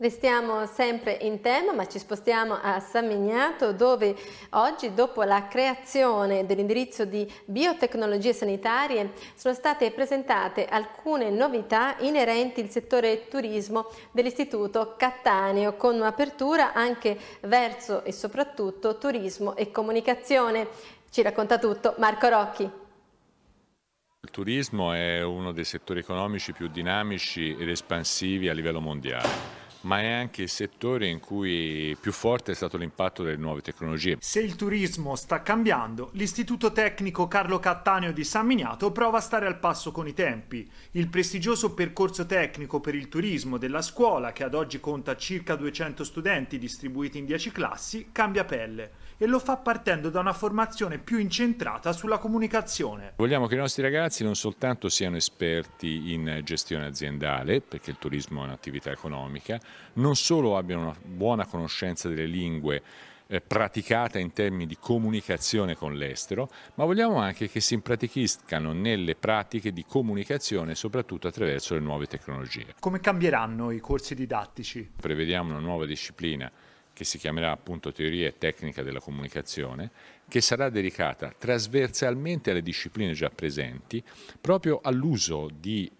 Restiamo sempre in tema ma ci spostiamo a San Mignato dove oggi dopo la creazione dell'indirizzo di biotecnologie sanitarie sono state presentate alcune novità inerenti al settore turismo dell'Istituto Cattaneo con un'apertura anche verso e soprattutto turismo e comunicazione. Ci racconta tutto Marco Rocchi. Il turismo è uno dei settori economici più dinamici ed espansivi a livello mondiale ma è anche il settore in cui più forte è stato l'impatto delle nuove tecnologie. Se il turismo sta cambiando, l'Istituto Tecnico Carlo Cattaneo di San Miniato prova a stare al passo con i tempi. Il prestigioso percorso tecnico per il turismo della scuola, che ad oggi conta circa 200 studenti distribuiti in 10 classi, cambia pelle e lo fa partendo da una formazione più incentrata sulla comunicazione. Vogliamo che i nostri ragazzi non soltanto siano esperti in gestione aziendale, perché il turismo è un'attività economica, non solo abbiano una buona conoscenza delle lingue eh, praticata in termini di comunicazione con l'estero, ma vogliamo anche che si impratichiscano nelle pratiche di comunicazione, soprattutto attraverso le nuove tecnologie. Come cambieranno i corsi didattici? Prevediamo una nuova disciplina che si chiamerà appunto Teoria e Tecnica della Comunicazione, che sarà dedicata trasversalmente alle discipline già presenti, proprio all'uso eh,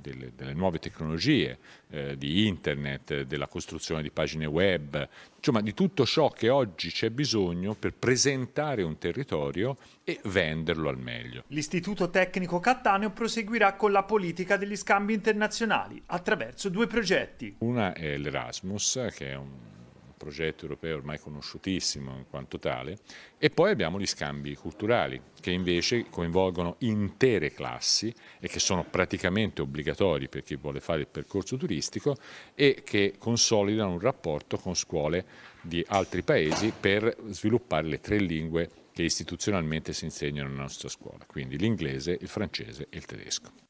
delle, delle, nuove tecnologie, eh, di internet, della costruzione di pagine web, insomma di tutto ciò che oggi c'è bisogno per presentare un territorio e venderlo al meglio. L'Istituto Tecnico Cattaneo proseguirà con la politica degli scambi internazionali attraverso due progetti. Una è l'Erasmus, che è un progetto europeo ormai conosciutissimo in quanto tale, e poi abbiamo gli scambi culturali che invece coinvolgono intere classi e che sono praticamente obbligatori per chi vuole fare il percorso turistico e che consolidano un rapporto con scuole di altri paesi per sviluppare le tre lingue che istituzionalmente si insegnano nella nostra scuola, quindi l'inglese, il francese e il tedesco.